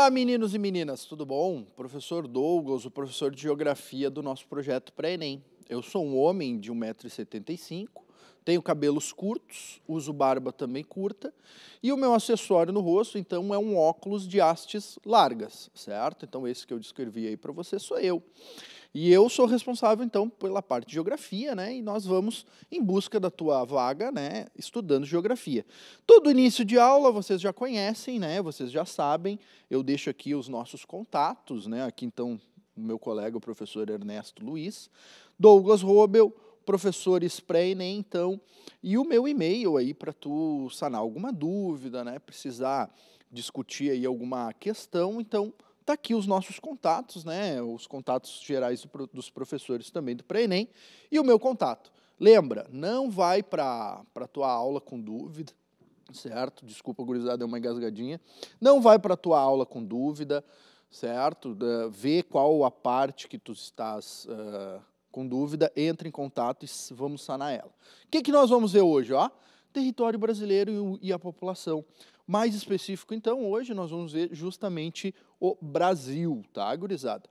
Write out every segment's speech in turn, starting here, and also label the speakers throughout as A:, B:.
A: Olá, meninos e meninas, tudo bom? Professor Douglas, o professor de Geografia do nosso projeto pré-ENEM. Eu sou um homem de 1,75m, tenho cabelos curtos, uso barba também curta, e o meu acessório no rosto, então, é um óculos de hastes largas, certo? Então, esse que eu descrevi aí para você sou eu. E eu sou responsável, então, pela parte de geografia, né? E nós vamos em busca da tua vaga, né? Estudando geografia. Todo início de aula vocês já conhecem, né? Vocês já sabem. Eu deixo aqui os nossos contatos, né? Aqui, então, o meu colega, o professor Ernesto Luiz. Douglas Robel, professores pré-ENEM, né? então, e o meu e-mail aí para tu sanar alguma dúvida, né? Precisar discutir aí alguma questão, então Está aqui os nossos contatos, né? os contatos gerais do, dos professores também do pré-ENEM e o meu contato. Lembra, não vai para a tua aula com dúvida, certo? Desculpa, gurizada, deu é uma engasgadinha. Não vai para a tua aula com dúvida, certo? Vê qual a parte que tu estás uh, com dúvida, entra em contato e vamos sanar ela. O que, que nós vamos ver hoje? Ó? Território brasileiro e a população mais específico, então, hoje nós vamos ver justamente o Brasil, tá, gurizada?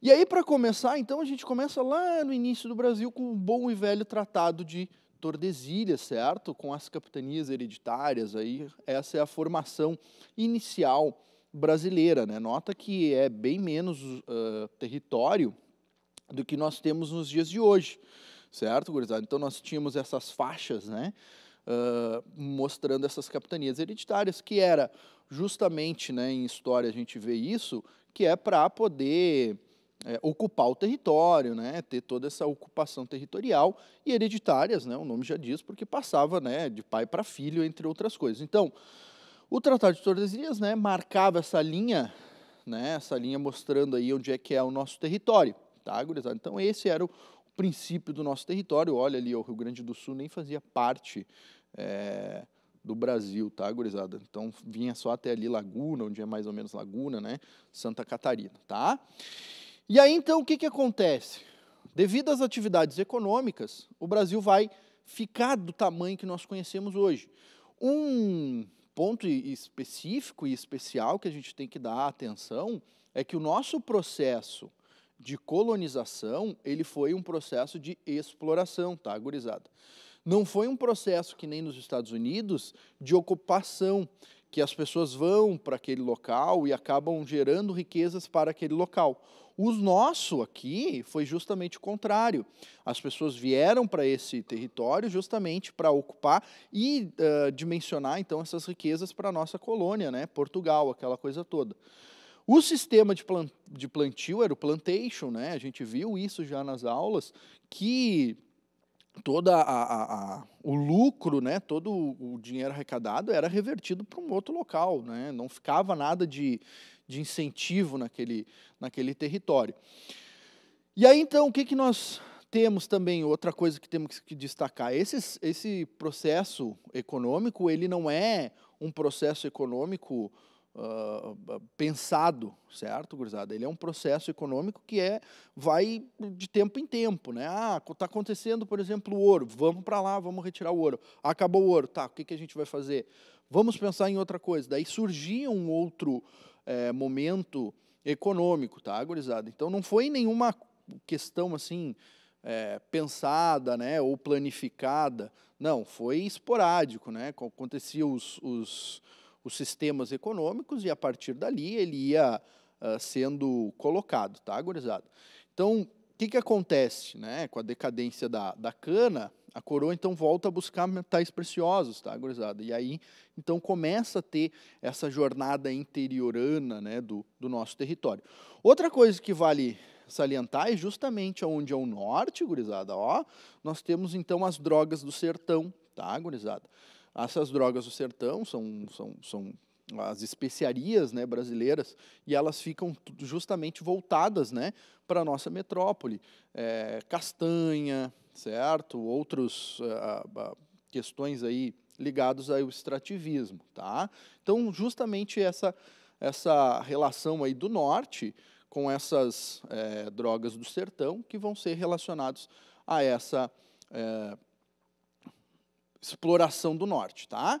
A: E aí, para começar, então, a gente começa lá no início do Brasil com o bom e velho Tratado de Tordesilhas, certo? Com as capitanias hereditárias, aí essa é a formação inicial brasileira, né? Nota que é bem menos uh, território do que nós temos nos dias de hoje, certo, gurizada? Então, nós tínhamos essas faixas, né? mostrando essas capitanias hereditárias, que era justamente, né, em história a gente vê isso, que é para poder é, ocupar o território, né, ter toda essa ocupação territorial e hereditárias, né, o nome já diz, porque passava né, de pai para filho, entre outras coisas. Então, o Tratado de Tordesilhas né, marcava essa linha, né, essa linha mostrando aí onde é que é o nosso território. Tá, Então, esse era o princípio do nosso território. Olha ali, o Rio Grande do Sul nem fazia parte é, do Brasil, tá, gurizada? Então vinha só até ali Laguna, onde é mais ou menos Laguna, né? Santa Catarina, tá? E aí então o que, que acontece? Devido às atividades econômicas, o Brasil vai ficar do tamanho que nós conhecemos hoje. Um ponto específico e especial que a gente tem que dar atenção é que o nosso processo de colonização, ele foi um processo de exploração, tá, gurizada? Não foi um processo que nem nos Estados Unidos de ocupação, que as pessoas vão para aquele local e acabam gerando riquezas para aquele local. O nosso aqui foi justamente o contrário. As pessoas vieram para esse território justamente para ocupar e uh, dimensionar então essas riquezas para a nossa colônia, né? Portugal, aquela coisa toda. O sistema de plantio era o plantation, né? A gente viu isso já nas aulas, que toda a, a, a, o lucro, né, todo o dinheiro arrecadado era revertido para um outro local, né, não ficava nada de, de incentivo naquele, naquele território. E aí então o que, que nós temos também outra coisa que temos que destacar esse, esse processo econômico ele não é um processo econômico ah, ah, pensado, certo, gurizada? Ele é um processo econômico que é vai de tempo em tempo, né? Ah, está acontecendo, por exemplo, o ouro. Vamos para lá, vamos retirar o ouro. Acabou o ouro, tá? O que, que a gente vai fazer? Vamos pensar em outra coisa. Daí surgia um outro é, momento econômico, tá, gurizada? Então não foi nenhuma questão assim é, pensada, né, ou planificada. Não, foi esporádico, né? Acontecia os, os os sistemas econômicos e a partir dali ele ia uh, sendo colocado, tá, gurizada? Então, o que, que acontece né, com a decadência da, da cana? A coroa então volta a buscar metais preciosos, tá, gurizada? E aí então começa a ter essa jornada interiorana né, do, do nosso território. Outra coisa que vale salientar é justamente onde é o norte, gurizada, ó, nós temos então as drogas do sertão, tá, gurizada? Essas drogas do sertão são, são, são as especiarias né, brasileiras e elas ficam justamente voltadas né, para a nossa metrópole. É, castanha, certo? Outros uh, uh, questões aí ligados ao extrativismo, tá? Então, justamente essa, essa relação aí do norte com essas é, drogas do sertão que vão ser relacionados a essa... É, exploração do norte, tá?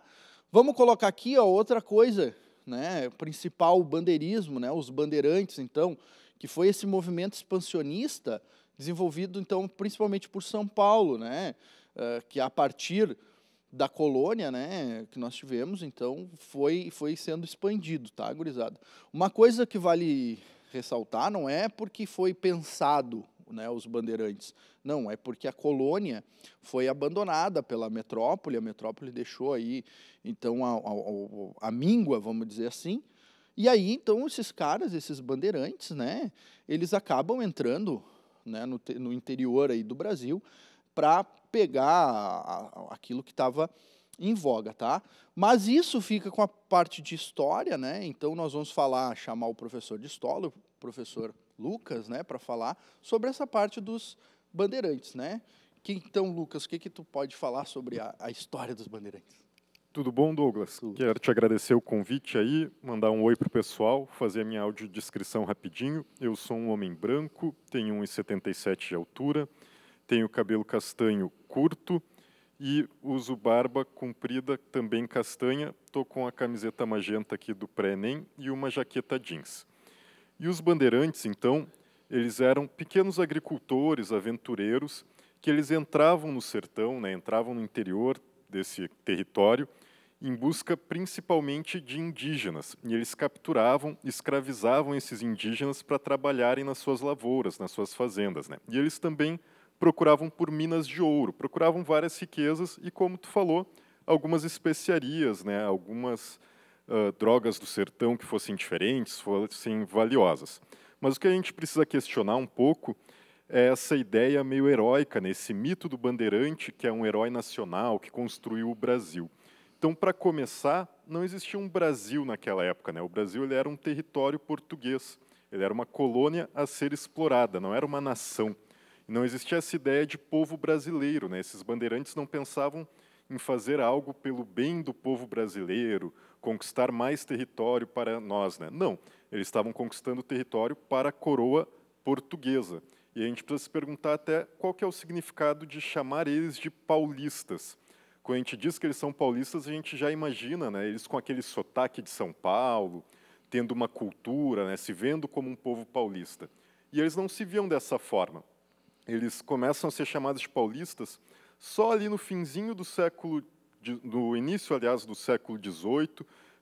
A: Vamos colocar aqui outra coisa, né? Principal o bandeirismo, né? Os bandeirantes, então, que foi esse movimento expansionista desenvolvido então principalmente por São Paulo, né? Uh, que a partir da colônia, né, que nós tivemos, então foi foi sendo expandido, tá, gurizada? Uma coisa que vale ressaltar não é porque foi pensado né, os bandeirantes. Não, é porque a colônia foi abandonada pela metrópole, a metrópole deixou aí, então, a, a, a míngua, vamos dizer assim, e aí, então, esses caras, esses bandeirantes, né, eles acabam entrando né, no, no interior aí do Brasil para pegar a, a, aquilo que estava em voga, tá? Mas isso fica com a parte de história, né? Então nós vamos falar, chamar o professor de história, o professor Lucas, né, para falar sobre essa parte dos bandeirantes, né? Que, então, Lucas, o que, que tu pode falar sobre a, a história dos bandeirantes?
B: Tudo bom, Douglas? Tudo. Quero te agradecer o convite aí, mandar um oi para o pessoal, fazer a minha audiodescrição rapidinho. Eu sou um homem branco, tenho 1,77 de altura, tenho cabelo castanho curto e uso barba comprida, também castanha. Estou com a camiseta magenta aqui do pré-ENEM e uma jaqueta jeans. E os bandeirantes, então, eles eram pequenos agricultores, aventureiros, que eles entravam no sertão, né, entravam no interior desse território, em busca principalmente de indígenas. E eles capturavam, escravizavam esses indígenas para trabalharem nas suas lavouras, nas suas fazendas. Né? E eles também procuravam por minas de ouro, procuravam várias riquezas e, como tu falou, algumas especiarias, né, algumas uh, drogas do sertão que fossem diferentes, fossem valiosas. Mas o que a gente precisa questionar um pouco é essa ideia meio heróica, né? esse mito do bandeirante, que é um herói nacional, que construiu o Brasil. Então, para começar, não existia um Brasil naquela época. Né? O Brasil ele era um território português, ele era uma colônia a ser explorada, não era uma nação. Não existia essa ideia de povo brasileiro. Né? Esses bandeirantes não pensavam em fazer algo pelo bem do povo brasileiro, conquistar mais território para nós. Né? Não, eles estavam conquistando território para a coroa portuguesa. E a gente precisa se perguntar até qual que é o significado de chamar eles de paulistas. Quando a gente diz que eles são paulistas, a gente já imagina né, eles com aquele sotaque de São Paulo, tendo uma cultura, né, se vendo como um povo paulista. E eles não se viam dessa forma. Eles começam a ser chamados de paulistas só ali no finzinho do século de, no início, aliás, do século XVIII,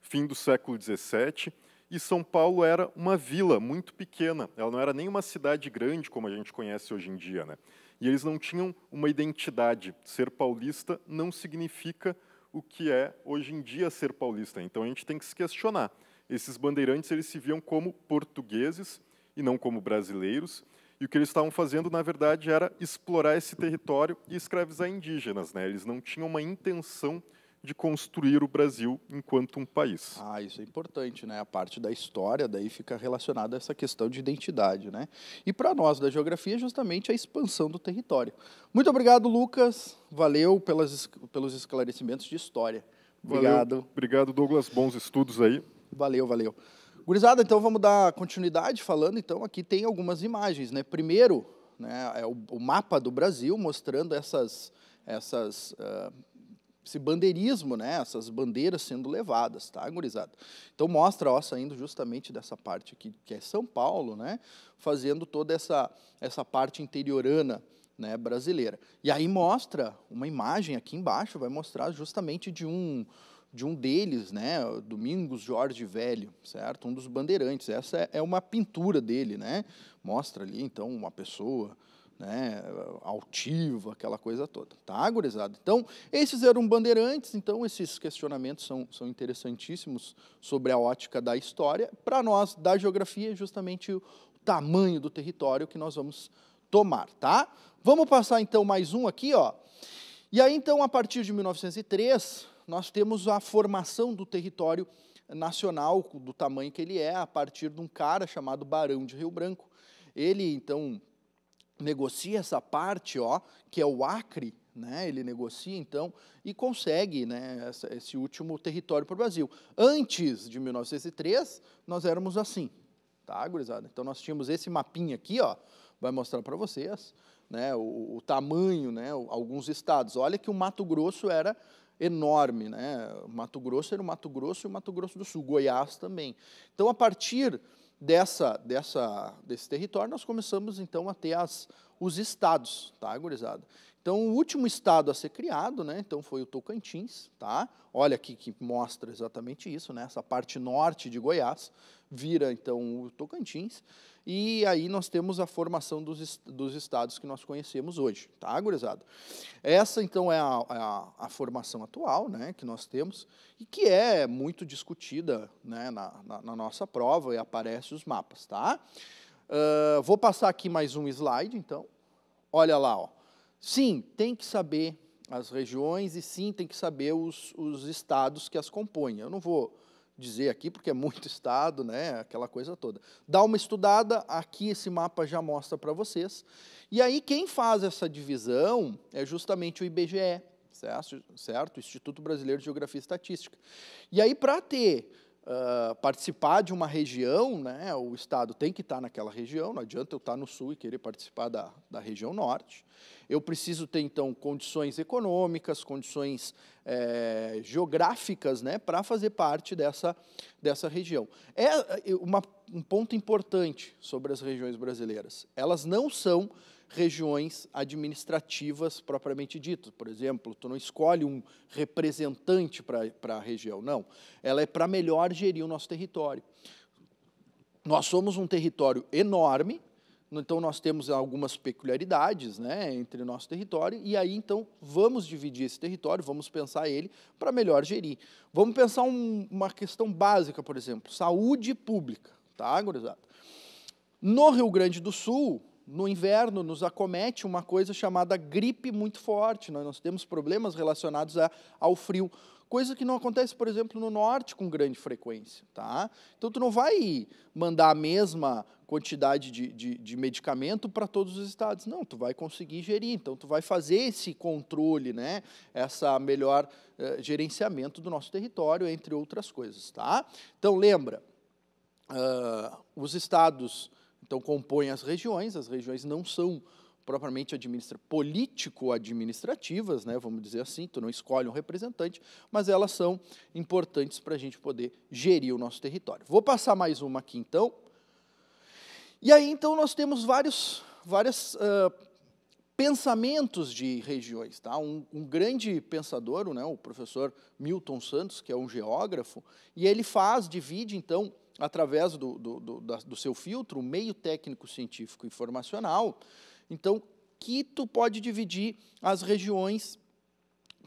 B: fim do século XVII, e São Paulo era uma vila muito pequena. Ela não era nem uma cidade grande como a gente conhece hoje em dia, né? E eles não tinham uma identidade. Ser paulista não significa o que é hoje em dia ser paulista. Então a gente tem que se questionar. Esses bandeirantes eles se viam como portugueses e não como brasileiros. E o que eles estavam fazendo, na verdade, era explorar esse território e escravizar indígenas. Né? Eles não tinham uma intenção de construir o Brasil enquanto um país. Ah, isso é importante, né? A parte da história daí fica relacionada a essa
A: questão de identidade, né? E para nós da geografia é justamente a expansão do território. Muito obrigado, Lucas. Valeu pelas, pelos esclarecimentos de história. Obrigado. Valeu.
B: Obrigado, Douglas. Bons estudos aí.
A: Valeu, valeu. Gurizada, então vamos dar continuidade falando. Então, aqui tem algumas imagens. Né? Primeiro, né, é o, o mapa do Brasil mostrando essas, essas, uh, esse bandeirismo, né, essas bandeiras sendo levadas, tá, gurizada? Então mostra, ó, saindo justamente dessa parte aqui, que é São Paulo, né, fazendo toda essa, essa parte interiorana, né, brasileira. E aí mostra uma imagem aqui embaixo, vai mostrar justamente de um, de um deles, né, Domingos Jorge Velho, certo? Um dos bandeirantes. Essa é, é uma pintura dele, né? Mostra ali então uma pessoa, né, altiva, aquela coisa toda. Tá, gurizada? Então, esses eram bandeirantes, então esses questionamentos são, são interessantíssimos sobre a ótica da história. Para nós, da geografia, é justamente o tamanho do território que nós vamos tomar, tá? Vamos passar então mais um aqui, ó. E aí então, a partir de 1903, nós temos a formação do território nacional, do tamanho que ele é, a partir de um cara chamado Barão de Rio Branco. Ele, então, negocia essa parte, ó, que é o Acre, né? ele negocia, então, e consegue né, essa, esse último território para o Brasil. Antes de 1903, nós éramos assim, tá, gurizada? Então, nós tínhamos esse mapinha aqui, ó, vai mostrar para vocês, né, o, o tamanho, né, alguns estados. Olha que o Mato Grosso era enorme. Né? Mato Grosso era o Mato Grosso e o Mato Grosso do Sul, Goiás também. Então, a partir dessa, dessa, desse território, nós começamos então a ter as, os estados, tá, gurizada? Então, o último estado a ser criado, né, então foi o Tocantins, tá? Olha aqui que mostra exatamente isso, né, essa parte norte de Goiás, vira então o Tocantins, e aí nós temos a formação dos, dos estados que nós conhecemos hoje, tá, gurizada? Essa então é a, é a, a, formação atual, né, que nós temos, e que é muito discutida, né, na, na, na nossa prova, e aparece os mapas, tá? Uh, vou passar aqui mais um slide, então. Olha lá, ó. Sim, tem que saber as regiões e sim tem que saber os, os estados que as compõem. Eu não vou dizer aqui, porque é muito estado, né, aquela coisa toda. Dá uma estudada, aqui esse mapa já mostra para vocês. E aí quem faz essa divisão é justamente o IBGE, certo? certo? Instituto Brasileiro de Geografia e Estatística. E aí para ter uh, participar de uma região, né, o Estado tem que estar naquela região, não adianta eu estar no Sul e querer participar da, da região Norte. Eu preciso ter, então, condições econômicas, condições é, geográficas né, para fazer parte dessa, dessa região. É, é uma, um ponto importante sobre as regiões brasileiras. Elas não são regiões administrativas propriamente ditas. Por exemplo, tu não escolhe um representante para a região, não. Ela é para melhor gerir o nosso território. Nós somos um território enorme, então nós temos algumas peculiaridades né, entre o nosso território, e aí então vamos dividir esse território, vamos pensar ele para melhor gerir. Vamos pensar um, uma questão básica, por exemplo, saúde pública, tá, No Rio Grande do Sul, no inverno nos acomete uma coisa chamada gripe muito forte. Nós temos problemas relacionados a, ao frio, coisa que não acontece, por exemplo, no norte com grande frequência. Tá? Então, tu não vai mandar a mesma quantidade de, de, de medicamento para todos os estados. Não, tu vai conseguir gerir. Então, tu vai fazer esse controle, né? essa melhor eh, gerenciamento do nosso território, entre outras coisas. Tá? Então, lembra, uh, os estados então, compõem as regiões, as regiões não são propriamente administra político-administrativas, né, vamos dizer assim, tu não escolhe um representante, mas elas são importantes para a gente poder gerir o nosso território. Vou passar mais uma aqui então. E aí então nós temos vários, vários uh, pensamentos de regiões. Tá? Um, um grande pensador, né, o professor Milton Santos, que é um geógrafo, e ele faz, divide então através do, do, do, do seu filtro, o meio técnico, científico e informacional. Então, que tu pode dividir as regiões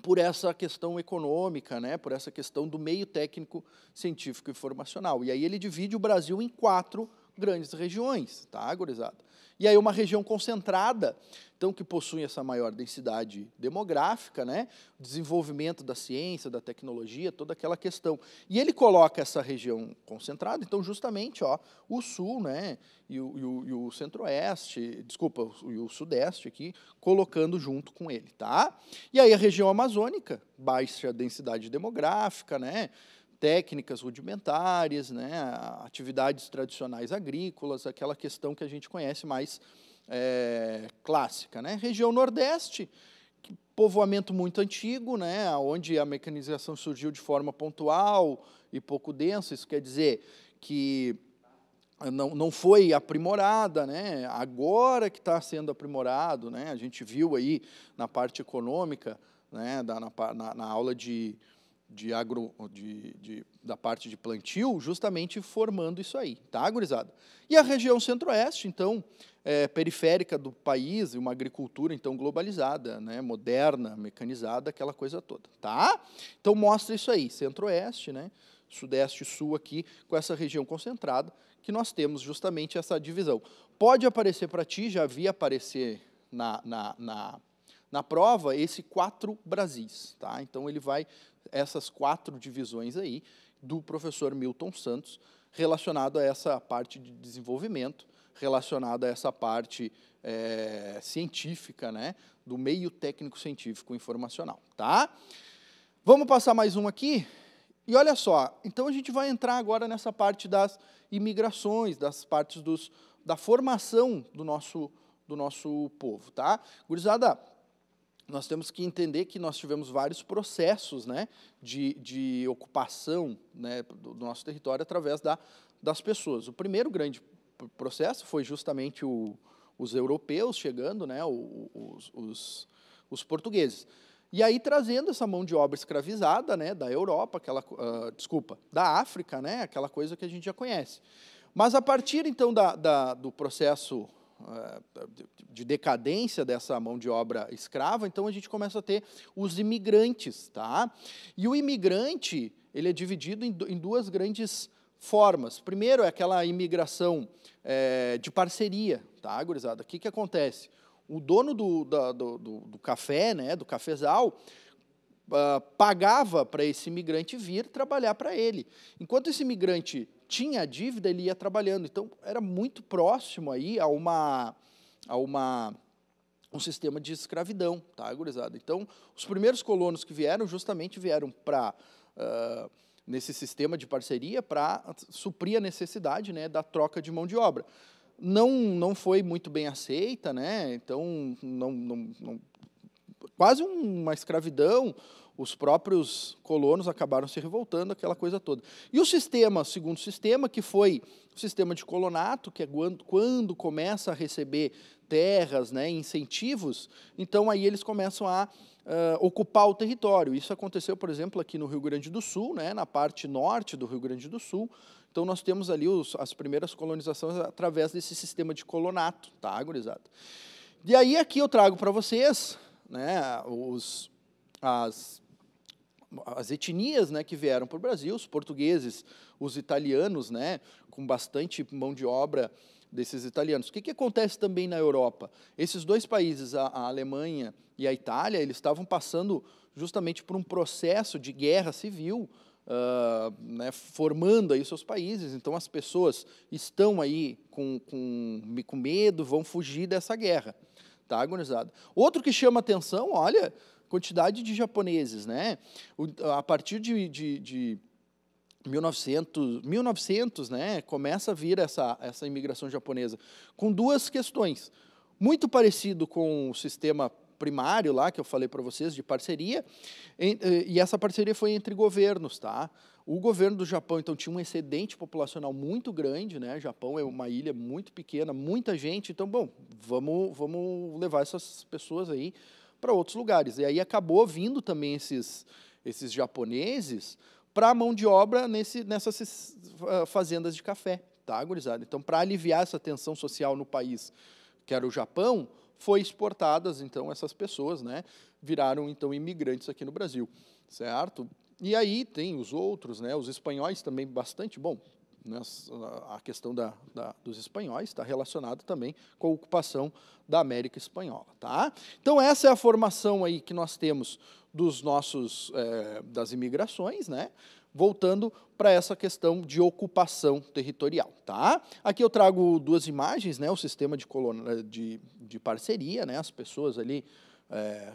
A: por essa questão econômica, né, por essa questão do meio técnico, científico e informacional. E aí ele divide o Brasil em quatro grandes regiões, tá, gurizada? E aí uma região concentrada, então que possui essa maior densidade demográfica, né? desenvolvimento da ciência, da tecnologia, toda aquela questão. E ele coloca essa região concentrada, então justamente ó, o sul né? e o, e o, e o centro-oeste, desculpa, e o sudeste aqui, colocando junto com ele. Tá? E aí a região amazônica, baixa densidade demográfica, né? técnicas rudimentares, né, atividades tradicionais agrícolas, aquela questão que a gente conhece mais é, clássica. Né? Região Nordeste, povoamento muito antigo, né, onde a mecanização surgiu de forma pontual e pouco densa, isso quer dizer que não, não foi aprimorada, né? agora que está sendo aprimorado, né? a gente viu aí na parte econômica, né? da, na, na, na aula de de agro, de, de, da parte de plantio, justamente formando isso aí, tá, gurizada? E a região centro-oeste, então, é, periférica do país, e uma agricultura, então, globalizada, né, moderna, mecanizada, aquela coisa toda, tá? Então, mostra isso aí, centro-oeste, né, sudeste e sul aqui, com essa região concentrada, que nós temos justamente essa divisão. Pode aparecer para ti, já vi aparecer na, na, na na prova esse quatro Brasis, tá? Então ele vai essas quatro divisões aí do professor Milton Santos, relacionado a essa parte de desenvolvimento, relacionado a essa parte é, científica, né, do meio técnico científico informacional, tá? Vamos passar mais um aqui. E olha só, então a gente vai entrar agora nessa parte das imigrações, das partes dos, da formação do nosso do nosso povo, tá? Gurizada, nós temos que entender que nós tivemos vários processos né, de, de ocupação né, do nosso território através da, das pessoas. O primeiro grande processo foi justamente o, os europeus chegando, né, os, os, os, portugueses. E aí trazendo essa mão de obra escravizada né, da Europa, aquela, uh, desculpa, da África, né, aquela coisa que a gente já conhece. Mas a partir então da, da do processo eh, de decadência dessa mão de obra escrava, então a gente começa a ter os imigrantes. Tá? E o imigrante ele é dividido em duas grandes formas. Primeiro é aquela imigração é, de parceria, tá, gurizada? O que, que acontece? O dono do, da, do, do café, né, do cafezal, ah, pagava para esse imigrante vir trabalhar para ele. Enquanto esse imigrante tinha a dívida, ele ia trabalhando. Então, era muito próximo aí a uma a uma um sistema de escravidão, tá, gurizada? Então, os primeiros colonos que vieram, justamente vieram para uh, ah, nesse sistema de parceria para suprir a necessidade, né, da troca de mão de obra. Não, não foi muito bem aceita, né? Então, não, não, não quase uma escravidão, os próprios colonos acabaram se revoltando, aquela coisa toda. E o sistema, o segundo sistema, que foi o sistema de colonato, que é quando, quando começa a receber terras, né, incentivos, então aí eles começam a uh, ocupar o território. Isso aconteceu, por exemplo, aqui no Rio Grande do Sul, né, na parte norte do Rio Grande do Sul. Então nós temos ali os, as primeiras colonizações através desse sistema de colonato, tá, gurizada? E aí aqui eu trago para vocês né, os, as as etnias né, que vieram para o Brasil, os portugueses, os italianos, né, com bastante mão de obra desses italianos. O que, que acontece também na Europa? Esses dois países, a, a Alemanha e a Itália, eles estavam passando justamente por um processo de guerra civil, Uh, né, formando aí seus países. Então as pessoas estão aí com, com, com medo, vão fugir dessa guerra. Tá, agonizado. Outro que chama atenção, olha, quantidade de japoneses, né? O, a partir de, de, de 1900, 1900, né, começa a vir essa, essa imigração japonesa, com duas questões. Muito parecido com o sistema primário lá, que eu falei para vocês, de parceria, e essa parceria foi entre governos, tá? O governo do Japão, então, tinha um excedente populacional muito grande, né? O Japão é uma ilha muito pequena, muita gente, então, bom, vamos, vamos levar essas pessoas aí para outros lugares. E aí acabou vindo também esses, esses japoneses para a mão de obra nesse, nessas fazendas de café, tá, gurizada? Então, para aliviar essa tensão social no país, que era o Japão, foi exportadas, então, essas pessoas, né? Viraram, então, imigrantes aqui no Brasil, certo? E aí tem os outros, né? Os espanhóis também bastante, bom, né, a questão da, da, dos espanhóis está relacionada também com a ocupação da América espanhola, tá? Então essa é a formação aí que nós temos dos nossos é, das imigrações, né? Voltando para essa questão de ocupação territorial, tá? Aqui eu trago duas imagens, né? O sistema de, colônia eh, de, de parceria, né? As pessoas ali é,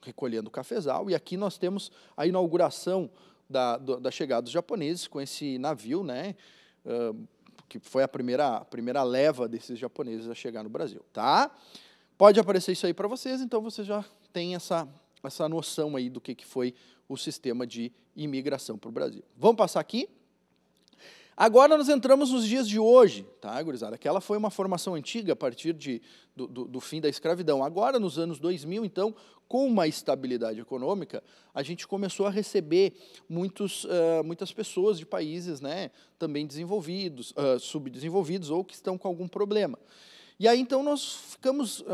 A: recolhendo o cafezal e aqui nós temos a inauguração da, da chegada dos japoneses com esse navio, né? que foi a primeira, a primeira leva desses japoneses a chegar no Brasil, tá? Pode aparecer isso aí para vocês, então você já tem essa, essa noção aí do que, que foi o sistema de imigração para o Brasil. Vamos passar aqui? Agora nós entramos nos dias de hoje, tá, gurizada? Aquela foi uma formação antiga a partir de, do, do, do, fim da escravidão. Agora, nos anos 2000, então, com uma estabilidade econômica, a gente começou a receber muitos, uh, muitas pessoas de países né, também desenvolvidos, uh, subdesenvolvidos ou que estão com algum problema. E aí então nós ficamos uh,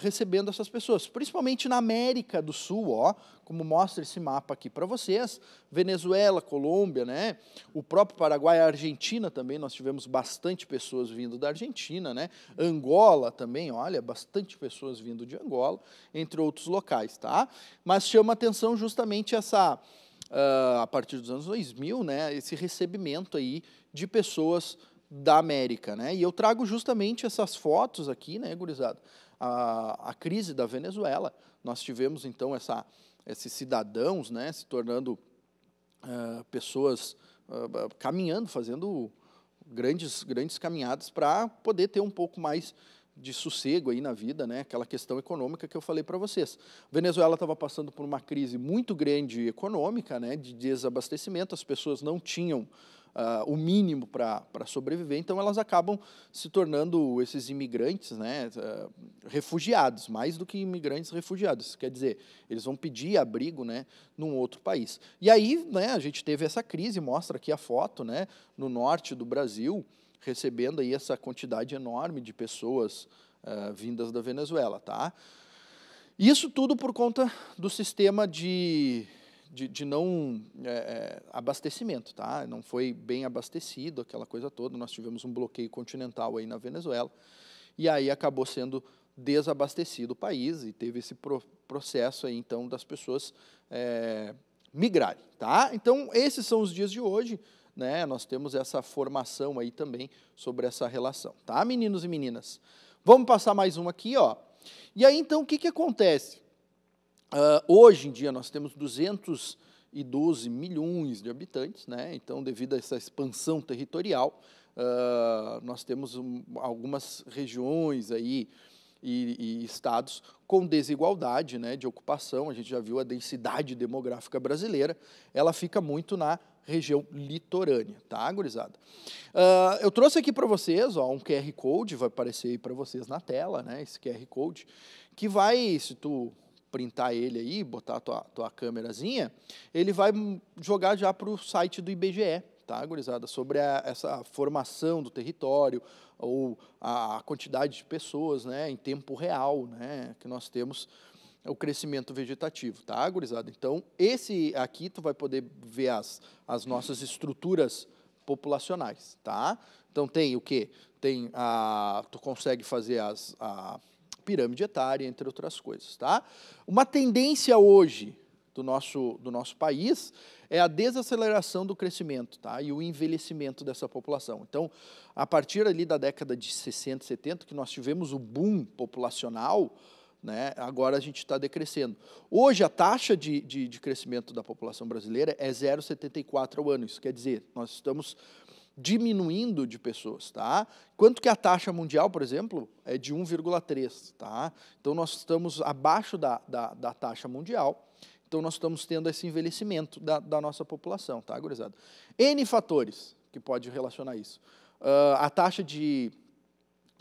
A: recebendo essas pessoas, principalmente na América do Sul, ó, como mostra esse mapa aqui para vocês, Venezuela, Colômbia, né? O próprio Paraguai, Argentina também, nós tivemos bastante pessoas vindo da Argentina, né? Angola também, olha, bastante pessoas vindo de Angola, entre outros locais, tá? Mas chama atenção justamente essa uh, a partir dos anos 2000, né, esse recebimento aí de pessoas da América, né? E eu trago justamente essas fotos aqui, né, gurizada? A, a crise da Venezuela. Nós tivemos, então, essa, esses cidadãos né, se tornando uh, pessoas uh, caminhando, fazendo grandes, grandes caminhadas para poder ter um pouco mais de sossego aí na vida, né? Aquela questão econômica que eu falei para vocês. Venezuela estava passando por uma crise muito grande econômica, né? De desabastecimento, as pessoas não tinham uh, o mínimo para sobreviver, então elas acabam se tornando esses imigrantes, né, uh, refugiados, mais do que imigrantes refugiados. quer dizer, eles vão pedir abrigo né, num outro país. E aí né, a gente teve essa crise, mostra aqui a foto, né, no norte do Brasil, recebendo aí essa quantidade enorme de pessoas uh, vindas da Venezuela. Tá? Isso tudo por conta do sistema de de, de não é, é, abastecimento, tá? Não foi bem abastecido aquela coisa toda. Nós tivemos um bloqueio continental aí na Venezuela e aí acabou sendo desabastecido o país e teve esse pro, processo aí então das pessoas é, migrarem, tá? Então esses são os dias de hoje. Né, nós temos essa formação aí também sobre essa relação, tá, meninos e meninas? Vamos passar mais um aqui, ó. E aí então o que, que acontece? Uh, hoje em dia nós temos 212 milhões de habitantes, né? então, devido a essa expansão territorial, uh, nós temos um, algumas regiões aí e, e, estados com desigualdade né, de ocupação. A gente já viu a densidade demográfica brasileira, ela fica muito na região litorânea, tá, gurizada? Uh, eu trouxe aqui para vocês ó, um QR Code, vai aparecer aí para vocês na tela, né, esse QR Code, que vai, se tu printar ele aí, botar a tua, tua câmerazinha, ele vai jogar já para o site do IBGE, tá, gurizada? Sobre a, essa formação do território, ou a, a quantidade de pessoas, né, em tempo real, né, que nós temos o crescimento vegetativo, tá, gurizada? Então, esse aqui tu vai poder ver as, as nossas estruturas populacionais, tá? Então tem o que? Tem a tu consegue fazer as a, pirâmide etária, entre outras coisas. Tá? Uma tendência hoje do nosso, do nosso país é a desaceleração do crescimento tá? e o envelhecimento dessa população. Então, a partir ali da década de 60, 70, que nós tivemos o boom populacional, né, agora a gente está decrescendo. Hoje, a taxa de, de, de crescimento da população brasileira é 0,74 ao ano. Isso quer dizer, nós estamos diminuindo de pessoas, tá? Quanto que a taxa mundial, por exemplo, é de 1,3, tá? Então nós estamos abaixo da, da, da, taxa mundial, então nós estamos tendo esse envelhecimento da, da nossa população, tá, gurizada? N fatores que pode relacionar isso. Uh, a taxa de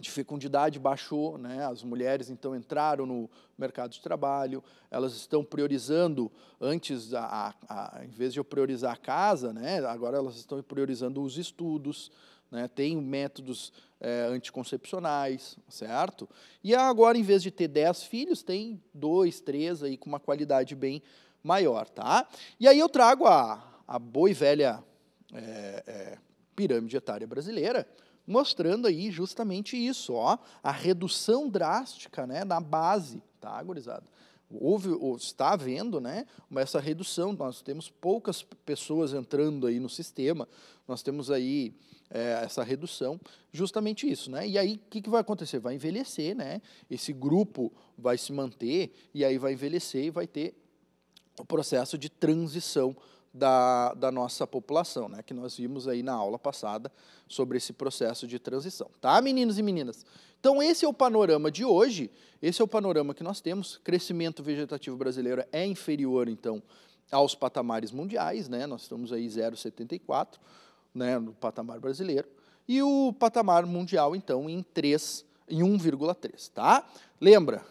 A: de fecundidade baixou, né? as mulheres então entraram no mercado de trabalho, elas estão priorizando, antes, a, a, a, em vez de eu priorizar a casa, né? agora elas estão priorizando os estudos, né? tem métodos é, anticoncepcionais, certo? E agora, em vez de ter 10 filhos, tem dois, três aí com uma qualidade bem maior. Tá? E aí eu trago a, a boa e velha é, é, pirâmide etária brasileira, mostrando aí justamente isso, ó, a redução drástica né, na base, tá, gurizada? Houve, ou está havendo né, essa redução, nós temos poucas pessoas entrando aí no sistema, nós temos aí é, essa redução, justamente isso, né? E aí, o que, que, vai acontecer? Vai envelhecer, né? Esse grupo vai se manter e aí vai envelhecer e vai ter o processo de transição da, da nossa população, né, que nós vimos aí na aula passada sobre esse processo de transição. Tá, meninos e meninas? Então, esse é o panorama de hoje, esse é o panorama que nós temos. Crescimento vegetativo brasileiro é inferior, então, aos patamares mundiais, né? Nós estamos aí 0,74, né, no patamar brasileiro, e o patamar mundial então em 3, em 1,3, tá? Lembra?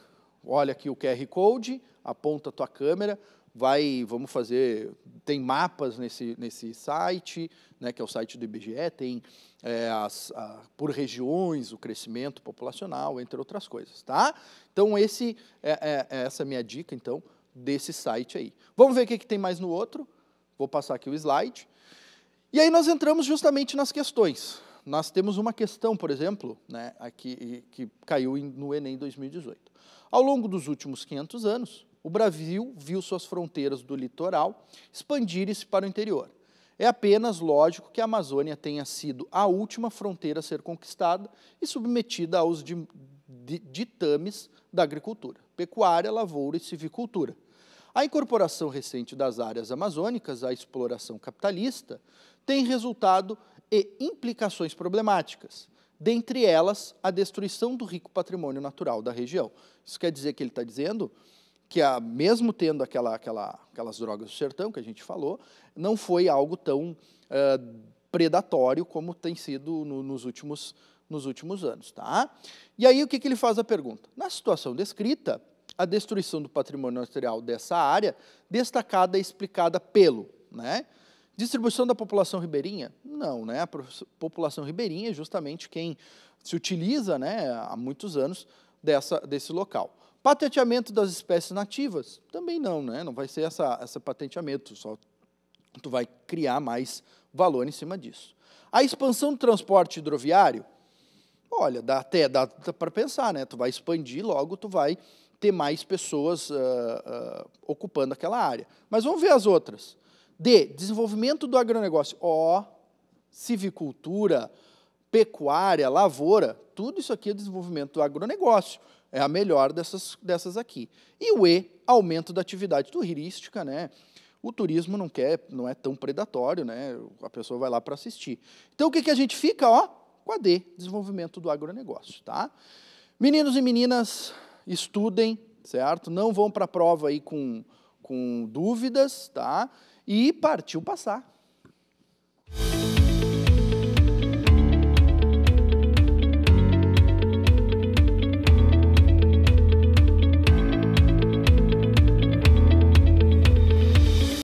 A: Olha aqui o QR Code, aponta a tua câmera, vai, vamos fazer, tem mapas nesse, nesse site, né, que é o site do IBGE, tem é, as, a, por regiões o crescimento populacional, entre outras coisas, tá? Então, esse é, é, é essa é a minha dica, então, desse site aí. Vamos ver o que, que tem mais no outro. Vou passar aqui o slide. E aí nós entramos justamente nas questões. Nós temos uma questão, por exemplo, né, aqui, que caiu no Enem 2018. Ao longo dos últimos 500 anos, o Brasil viu suas fronteiras do litoral expandirem-se para o interior. É apenas lógico que a Amazônia tenha sido a última fronteira a ser conquistada e submetida aos ditames da agricultura, pecuária, lavoura e civicultura. A incorporação recente das áreas amazônicas à exploração capitalista tem resultado e implicações problemáticas, dentre elas a destruição do rico patrimônio natural da região. Isso quer dizer que ele está dizendo que a, mesmo tendo aquela, aquela, aquelas drogas do sertão que a gente falou, não foi algo tão uh, predatório como tem sido no, nos, últimos, nos últimos anos. Tá? E aí o que, que ele faz a pergunta? Na situação descrita, a destruição do patrimônio material dessa área, destacada e explicada pelo. Né? Distribuição da população ribeirinha? Não, né? a população ribeirinha é justamente quem se utiliza né, há muitos anos dessa, desse local. Patenteamento das espécies nativas, também não, né? não vai ser essa, essa patenteamento, só tu vai criar mais valor em cima disso. A expansão do transporte hidroviário, olha, dá até dá para pensar, né? Tu vai expandir, logo tu vai ter mais pessoas uh, uh, ocupando aquela área. Mas vamos ver as outras. D. Desenvolvimento do agronegócio. O. Civicultura, pecuária, lavoura. Tudo isso aqui é desenvolvimento do agronegócio é a melhor dessas, dessas aqui. E o E, aumento da atividade turística, né? O turismo não quer, não é tão predatório, né? A pessoa vai lá para assistir. Então o que, que a gente fica, ó, com a D, desenvolvimento do agronegócio, tá? Meninos e meninas, estudem, certo? Não vão para a prova aí com, com dúvidas, tá? E partiu passar.